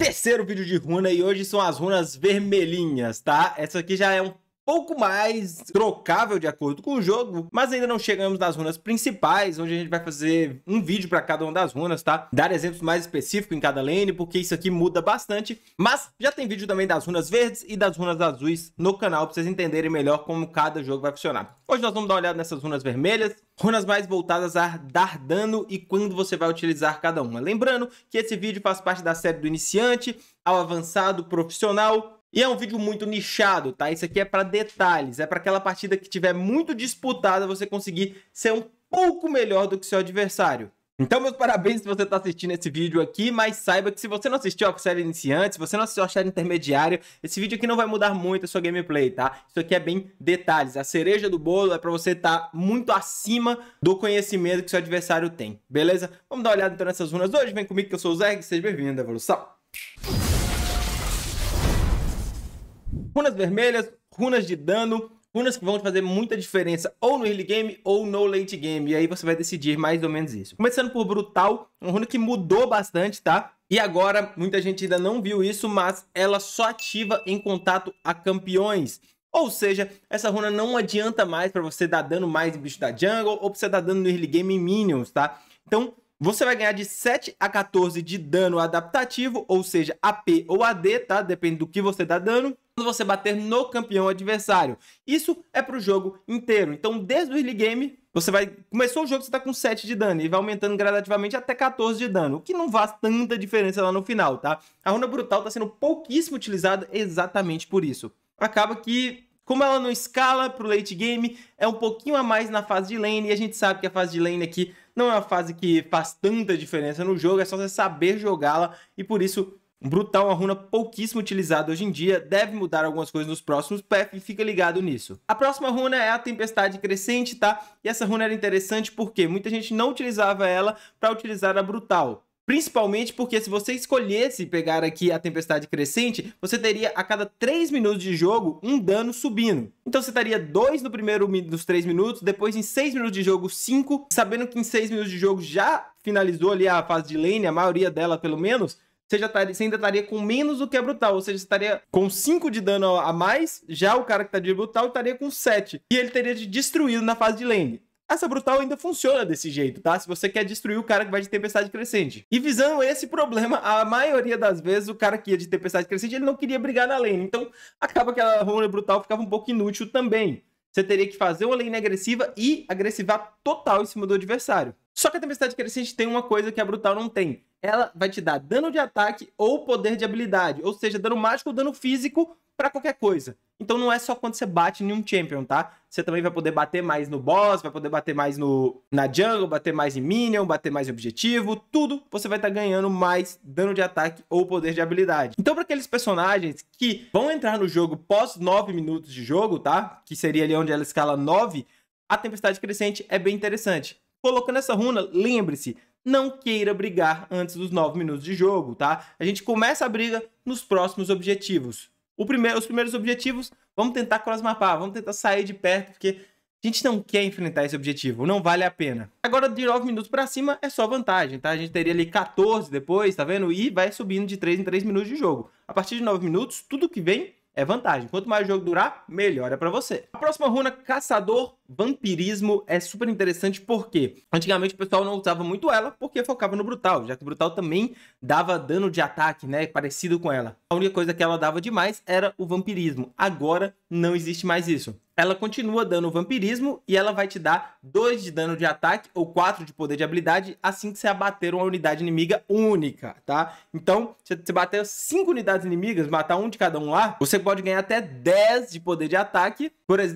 terceiro vídeo de runa e hoje são as runas vermelhinhas, tá? Essa aqui já é um pouco mais trocável de acordo com o jogo, mas ainda não chegamos nas runas principais, onde a gente vai fazer um vídeo para cada uma das runas, tá? Dar exemplos mais específicos em cada lane, porque isso aqui muda bastante, mas já tem vídeo também das runas verdes e das runas azuis no canal, para vocês entenderem melhor como cada jogo vai funcionar. Hoje nós vamos dar uma olhada nessas runas vermelhas, runas mais voltadas a dar dano e quando você vai utilizar cada uma. Lembrando que esse vídeo faz parte da série do iniciante ao avançado profissional, e é um vídeo muito nichado, tá? Isso aqui é para detalhes, é para aquela partida que tiver muito disputada você conseguir ser um pouco melhor do que seu adversário. Então, meus parabéns se você está assistindo esse vídeo aqui, mas saiba que se você não assistiu a série iniciante, se você não assistiu a série intermediária, esse vídeo aqui não vai mudar muito a sua gameplay, tá? Isso aqui é bem detalhes. A cereja do bolo é para você estar tá muito acima do conhecimento que seu adversário tem, beleza? Vamos dar uma olhada então nessas runas hoje. Vem comigo que eu sou o Zerg, seja bem-vindo à evolução runas vermelhas, runas de dano, runas que vão te fazer muita diferença ou no early game ou no late game. E aí você vai decidir mais ou menos isso. Começando por Brutal, uma runa que mudou bastante, tá? E agora, muita gente ainda não viu isso, mas ela só ativa em contato a campeões. Ou seja, essa runa não adianta mais para você dar dano mais em bicho da jungle ou pra você dar dano no early game em minions, tá? Então, você vai ganhar de 7 a 14 de dano adaptativo, ou seja, AP ou AD, tá? Depende do que você dá dano quando você bater no campeão adversário. Isso é para o jogo inteiro. Então, desde o early game, você vai. Começou o jogo, você está com 7 de dano e vai aumentando gradativamente até 14 de dano, o que não faz tanta diferença lá no final, tá? A runa brutal está sendo pouquíssimo utilizada exatamente por isso. Acaba que como ela não escala para o late game, é um pouquinho a mais na fase de lane, e a gente sabe que a fase de lane aqui não é uma fase que faz tanta diferença no jogo, é só você saber jogá-la, e por isso um brutal, uma runa pouquíssimo utilizada hoje em dia, deve mudar algumas coisas nos próximos paths e fica ligado nisso. A próxima runa é a Tempestade Crescente, tá? E essa runa era interessante porque muita gente não utilizava ela para utilizar a brutal. Principalmente porque se você escolhesse pegar aqui a Tempestade Crescente, você teria a cada 3 minutos de jogo um dano subindo. Então você estaria 2 no primeiro dos 3 minutos, depois em 6 minutos de jogo 5, sabendo que em 6 minutos de jogo já finalizou ali a fase de lane, a maioria dela pelo menos, você, já estaria, você ainda estaria com menos do que a é brutal. Ou seja, você estaria com 5 de dano a mais. Já o cara que tá de brutal estaria com 7. E ele teria te destruído na fase de lane. Essa brutal ainda funciona desse jeito, tá? Se você quer destruir o cara que vai de tempestade crescente. E visando esse problema, a maioria das vezes o cara que ia de tempestade crescente, ele não queria brigar na lane. Então, acaba que a Runner brutal ficava um pouco inútil também. Você teria que fazer uma lane agressiva e agressivar total em cima do adversário. Só que a Tempestade Crescente tem uma coisa que a Brutal não tem. Ela vai te dar dano de ataque ou poder de habilidade, ou seja, dano mágico ou dano físico para qualquer coisa. Então não é só quando você bate em um champion, tá? Você também vai poder bater mais no boss, vai poder bater mais no na jungle, bater mais em minion, bater mais em objetivo, tudo você vai estar tá ganhando mais dano de ataque ou poder de habilidade. Então para aqueles personagens que vão entrar no jogo pós 9 minutos de jogo, tá? Que seria ali onde ela escala 9, a tempestade crescente é bem interessante. Colocando essa runa, lembre-se, não queira brigar antes dos 9 minutos de jogo, tá? A gente começa a briga nos próximos objetivos primeiro, os primeiros objetivos, vamos tentar crossmapar, vamos tentar sair de perto, porque a gente não quer enfrentar esse objetivo, não vale a pena. Agora, de 9 minutos para cima é só vantagem, tá? A gente teria ali 14 depois, tá vendo? E vai subindo de 3 em 3 minutos de jogo. A partir de 9 minutos, tudo que vem é vantagem. Quanto mais o jogo durar, melhor é para você. A próxima runa, Caçador Vampirismo, é super interessante porque antigamente o pessoal não usava muito ela porque focava no Brutal, já que o Brutal também dava dano de ataque, né, parecido com ela. A única coisa que ela dava demais era o Vampirismo. Agora não existe mais isso. Ela continua dando vampirismo e ela vai te dar 2 de dano de ataque ou 4 de poder de habilidade assim que você abater uma unidade inimiga única, tá? Então, se você bater 5 unidades inimigas, matar um de cada um lá, você pode ganhar até 10 de poder de ataque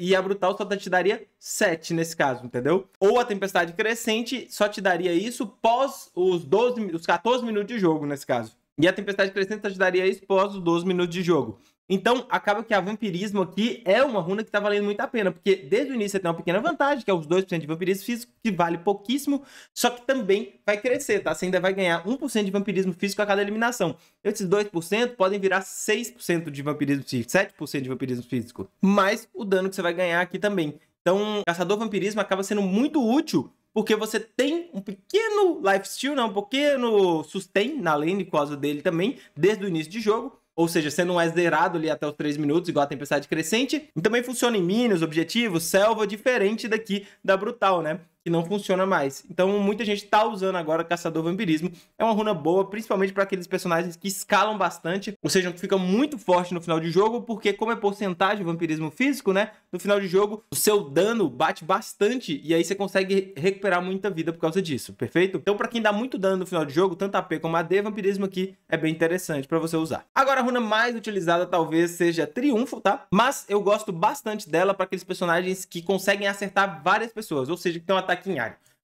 e a Brutal só tá te daria 7 nesse caso, entendeu? Ou a Tempestade Crescente só te daria isso pós os, 12, os 14 minutos de jogo nesse caso. E a Tempestade Crescente te daria isso pós os 12 minutos de jogo. Então, acaba que a vampirismo aqui é uma runa que tá valendo muito a pena, porque desde o início você tem uma pequena vantagem, que é os 2% de vampirismo físico, que vale pouquíssimo, só que também vai crescer, tá? Você ainda vai ganhar 1% de vampirismo físico a cada eliminação. Esses 2% podem virar 6% de vampirismo físico, 7% de vampirismo físico, mais o dano que você vai ganhar aqui também. Então, caçador vampirismo acaba sendo muito útil porque você tem um pequeno lifesteal, né? um pequeno sustain na lane por causa dele também, desde o início de jogo, ou seja, você não é zerado ali até os 3 minutos, igual a tempestade crescente. E também funciona em minions, objetivos, selva, diferente daqui da Brutal, né? que não funciona mais. Então muita gente tá usando agora Caçador Vampirismo. É uma runa boa, principalmente para aqueles personagens que escalam bastante, ou seja, que ficam muito forte no final de jogo, porque como é porcentagem vampirismo físico, né? No final de jogo, o seu dano bate bastante e aí você consegue recuperar muita vida por causa disso, perfeito? Então para quem dá muito dano no final de jogo, tanto AP como AD, vampirismo aqui é bem interessante para você usar. Agora a runa mais utilizada talvez seja Triunfo, tá? Mas eu gosto bastante dela para aqueles personagens que conseguem acertar várias pessoas, ou seja, que tem um ataque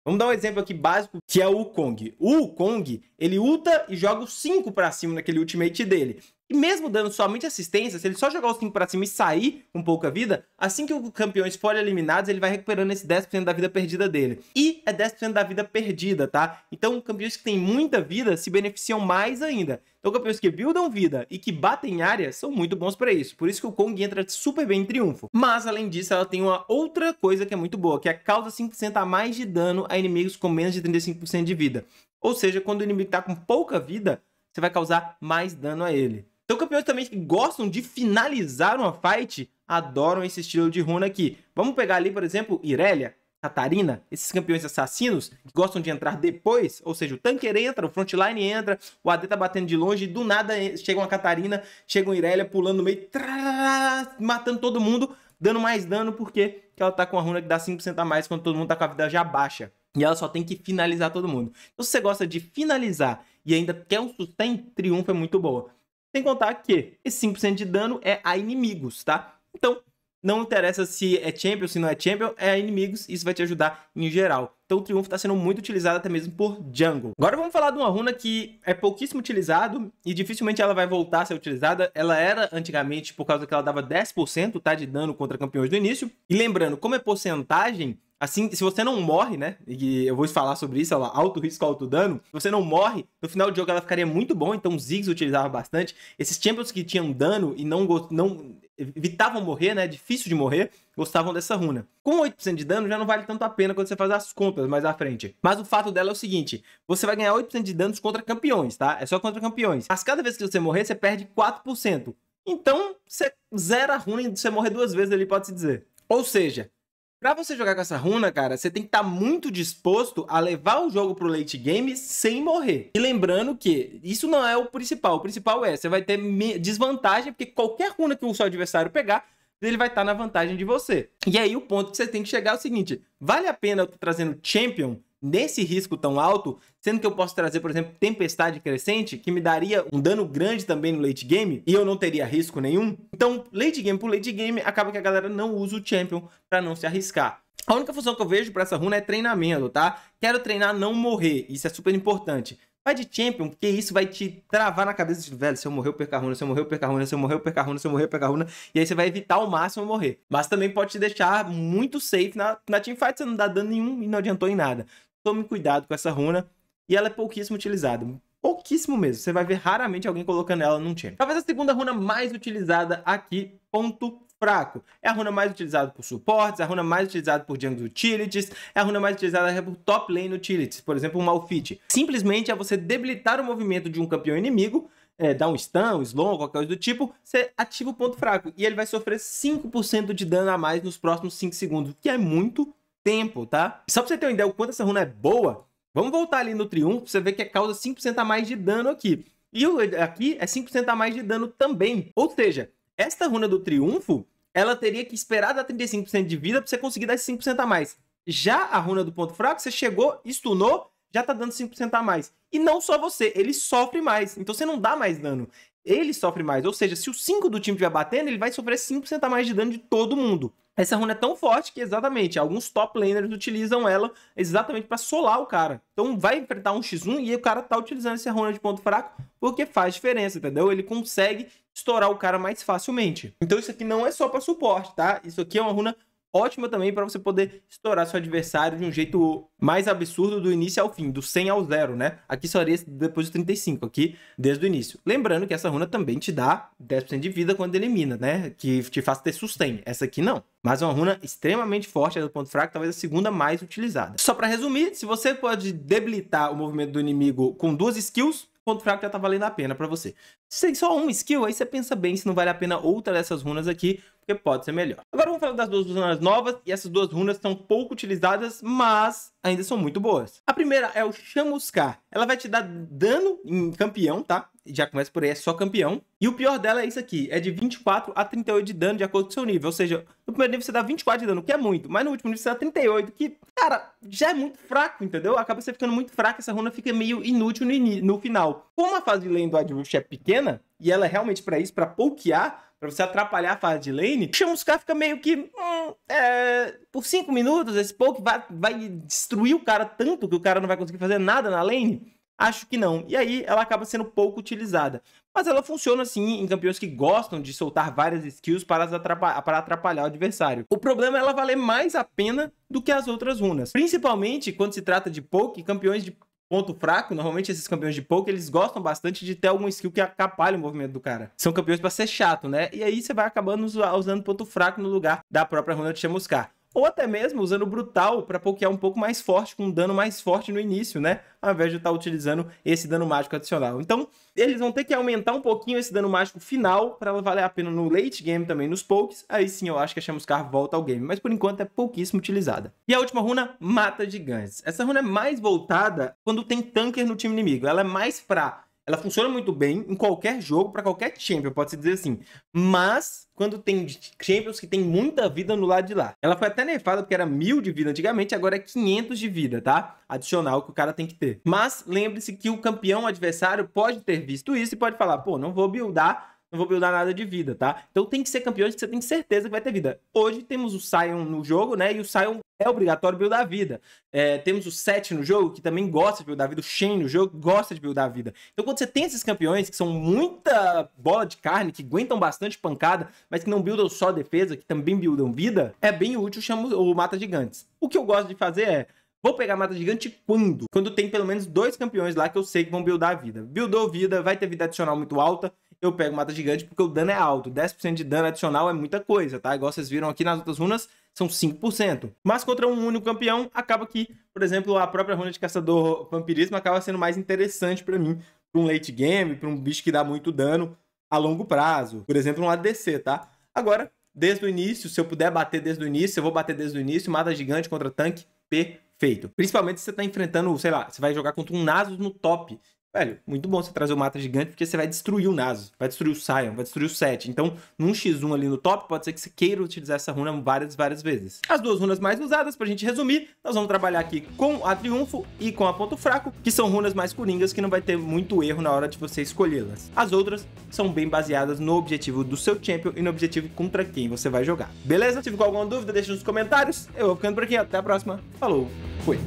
Vamos dar um exemplo aqui básico, que é o Kong. O Kong, ele ulta e joga o 5 para cima naquele ultimate dele. E mesmo dando somente assistência, se ele só jogar os 5 para cima e sair com pouca vida, assim que os campeões forem eliminados, ele vai recuperando esse 10% da vida perdida dele. E é 10% da vida perdida, tá? Então, campeões que têm muita vida se beneficiam mais ainda. Então, campeões que buildam vida e que batem área são muito bons para isso. Por isso que o Kong entra super bem em triunfo. Mas, além disso, ela tem uma outra coisa que é muito boa, que é causa 5% a mais de dano a inimigos com menos de 35% de vida. Ou seja, quando o inimigo está com pouca vida, você vai causar mais dano a ele. Então, campeões também que gostam de finalizar uma fight adoram esse estilo de runa aqui. Vamos pegar ali, por exemplo, Irelia, Catarina, esses campeões assassinos que gostam de entrar depois, ou seja, o tanker entra, o frontline entra, o AD tá batendo de longe, do nada eh, chega uma Catarina, chega um Irelia pulando no meio, trará, matando todo mundo, dando mais dano, porque ela tá com a runa que dá 5% a mais quando todo mundo tá com a vida já baixa. E ela só tem que finalizar todo mundo. Então, se você gosta de finalizar e ainda quer um sustain, triunfo é muito boa. Sem contar que esse 5% de dano é a inimigos, tá? Então, não interessa se é champion, se não é champion, é a inimigos, isso vai te ajudar em geral. Então o triunfo está sendo muito utilizado até mesmo por jungle. Agora vamos falar de uma runa que é pouquíssimo utilizado e dificilmente ela vai voltar a ser utilizada. Ela era antigamente por causa que ela dava 10% tá, de dano contra campeões no início. E lembrando, como é porcentagem, Assim, se você não morre, né? E eu vou falar sobre isso, ela, alto risco, alto dano. Se você não morre, no final do jogo ela ficaria muito bom, então os Ziggs utilizava bastante. Esses champions que tinham dano e não, não evitavam morrer, né? Difícil de morrer, gostavam dessa runa. Com 8% de dano já não vale tanto a pena quando você faz as contas mais à frente. Mas o fato dela é o seguinte: você vai ganhar 8% de danos contra campeões, tá? É só contra campeões. Mas cada vez que você morrer, você perde 4%. Então, você zera a runa e você morrer duas vezes ali, pode-se dizer. Ou seja, Pra você jogar com essa runa, cara, você tem que estar tá muito disposto a levar o jogo pro late game sem morrer. E lembrando que isso não é o principal. O principal é, você vai ter desvantagem, porque qualquer runa que o seu adversário pegar, ele vai estar tá na vantagem de você. E aí o ponto que você tem que chegar é o seguinte, vale a pena eu estar tá trazendo Champion nesse risco tão alto, sendo que eu posso trazer, por exemplo, tempestade crescente, que me daria um dano grande também no late game, e eu não teria risco nenhum. Então, late game por late game, acaba que a galera não usa o champion para não se arriscar. A única função que eu vejo para essa runa é treinamento, tá? Quero treinar não morrer, isso é super importante. Vai de Champion, porque isso vai te travar na cabeça de, tipo, velho, se eu morrer eu perco a runa, se eu morrer eu perco a runa, se eu morrer eu perco a runa, se eu morrer eu perco a runa, e aí você vai evitar ao máximo morrer. Mas também pode te deixar muito safe na, na teamfight, você não dá dano nenhum e não adiantou em nada tome cuidado com essa runa. E ela é pouquíssimo utilizada. Pouquíssimo mesmo. Você vai ver raramente alguém colocando ela num time. Talvez a segunda runa mais utilizada aqui, ponto fraco. É a runa mais utilizada por suportes, é a runa mais utilizada por jungle utilities, é a runa mais utilizada por top lane utilities, por exemplo, um Malphite. Simplesmente é você debilitar o movimento de um campeão inimigo, é, dar um stun, um slow, qualquer coisa do tipo, você ativa o ponto fraco e ele vai sofrer 5% de dano a mais nos próximos 5 segundos, que é muito tempo, tá? Só pra você ter uma ideia o quanto essa runa é boa, vamos voltar ali no triunfo pra você ver que é causa 5% a mais de dano aqui. E aqui é 5% a mais de dano também. Ou seja, esta runa do triunfo, ela teria que esperar dar 35% de vida pra você conseguir dar 5% a mais. Já a runa do ponto fraco, você chegou, stunou, já tá dando 5% a mais. E não só você, ele sofre mais. Então você não dá mais dano ele sofre mais. Ou seja, se o 5 do time estiver batendo, ele vai sofrer 5% a mais de dano de todo mundo. Essa runa é tão forte que, exatamente, alguns top laners utilizam ela exatamente para solar o cara. Então vai enfrentar um X1 e o cara tá utilizando essa runa de ponto fraco porque faz diferença, entendeu? Ele consegue estourar o cara mais facilmente. Então isso aqui não é só para suporte, tá? Isso aqui é uma runa ótima também para você poder estourar seu adversário de um jeito mais absurdo do início ao fim, do 100 ao 0, né? Aqui só iria depois do 35, aqui desde o início. Lembrando que essa runa também te dá 10% de vida quando elimina, né? Que te faz ter sustain. Essa aqui não. Mas é uma runa extremamente forte, é do ponto fraco, talvez a segunda mais utilizada. Só para resumir, se você pode debilitar o movimento do inimigo com duas skills, ponto fraco já tá valendo a pena para você. Se tem só um skill, aí você pensa bem se não vale a pena outra dessas runas aqui, porque pode ser melhor. Agora vamos falar das duas runas novas, e essas duas runas são pouco utilizadas, mas ainda são muito boas. A primeira é o Chamuscar. Ela vai te dar dano em campeão, tá? já começa por aí, é só campeão. E o pior dela é isso aqui, é de 24 a 38 de dano de acordo com o seu nível. Ou seja, no primeiro nível você dá 24 de dano, que é muito, mas no último nível você dá 38, que, cara, já é muito fraco, entendeu? Acaba você ficando muito fraco, essa runa fica meio inútil no, no final. Como a fase de lane do Adrush é pequena, e ela é realmente para isso, para pokear, para você atrapalhar a fase de lane, Chamuscar fica meio que. Hum, é, por 5 minutos, esse poke vai, vai destruir o cara tanto que o cara não vai conseguir fazer nada na lane Acho que não. E aí ela acaba sendo pouco utilizada. Mas ela funciona sim em campeões que gostam de soltar várias skills para atrapalhar, para atrapalhar o adversário. O problema é ela valer mais a pena do que as outras runas. Principalmente quando se trata de poke, campeões de ponto fraco, normalmente esses campeões de poke, eles gostam bastante de ter algum skill que atrapalha o movimento do cara. São campeões para ser chato, né? E aí você vai acabando usando ponto fraco no lugar da própria runa de chamuscar. Ou até mesmo usando Brutal para pokear um pouco mais forte, com um dano mais forte no início, né? Ao invés de estar tá utilizando esse dano mágico adicional. Então, eles vão ter que aumentar um pouquinho esse dano mágico final para valer a pena no late game também, nos pokes. Aí sim eu acho que a Chamuscar volta ao game, mas por enquanto é pouquíssimo utilizada. E a última runa, Mata Gigantes. Essa runa é mais voltada quando tem tanker no time inimigo. Ela é mais pra ela funciona muito bem em qualquer jogo, para qualquer champion, pode-se dizer assim. Mas, quando tem champions que tem muita vida no lado de lá. Ela foi até nerfada porque era mil de vida antigamente, agora é 500 de vida, tá? Adicional que o cara tem que ter. Mas, lembre-se que o campeão adversário pode ter visto isso e pode falar, pô, não vou buildar não vou buildar nada de vida, tá? Então tem que ser campeão que você tem certeza que vai ter vida. Hoje temos o Sion no jogo, né? E o Sion é obrigatório buildar vida. É, temos o Set no jogo, que também gosta de buildar vida. O Shen no jogo gosta de buildar vida. Então, quando você tem esses campeões que são muita bola de carne, que aguentam bastante pancada, mas que não buildam só defesa, que também buildam vida, é bem útil chamo o Mata Gigantes. O que eu gosto de fazer é. Vou pegar Mata Gigante quando? Quando tem pelo menos dois campeões lá que eu sei que vão buildar vida. Buildou vida, vai ter vida adicional muito alta eu pego mata gigante porque o dano é alto. 10% de dano adicional é muita coisa, tá? Igual vocês viram aqui nas outras runas, são 5%. Mas contra um único campeão, acaba que, por exemplo, a própria runa de caçador vampirismo acaba sendo mais interessante para mim, para um late game, para um bicho que dá muito dano a longo prazo. Por exemplo, um ADC, tá? Agora, desde o início, se eu puder bater desde o início, eu vou bater desde o início, mata gigante contra tanque, perfeito. Principalmente se você tá enfrentando, sei lá, você vai jogar contra um Nasus no top. Velho, muito bom você trazer o mata gigante, porque você vai destruir o Nasus, vai destruir o Sion, vai destruir o Set. Então, num X1 ali no top, pode ser que você queira utilizar essa runa várias, várias vezes. As duas runas mais usadas, pra gente resumir, nós vamos trabalhar aqui com a Triunfo e com a Ponto Fraco, que são runas mais coringas que não vai ter muito erro na hora de você escolhê-las. As outras são bem baseadas no objetivo do seu champion e no objetivo contra quem você vai jogar. Beleza? Se ficou alguma dúvida, deixa nos comentários. Eu vou ficando por aqui, até a próxima. Falou, fui!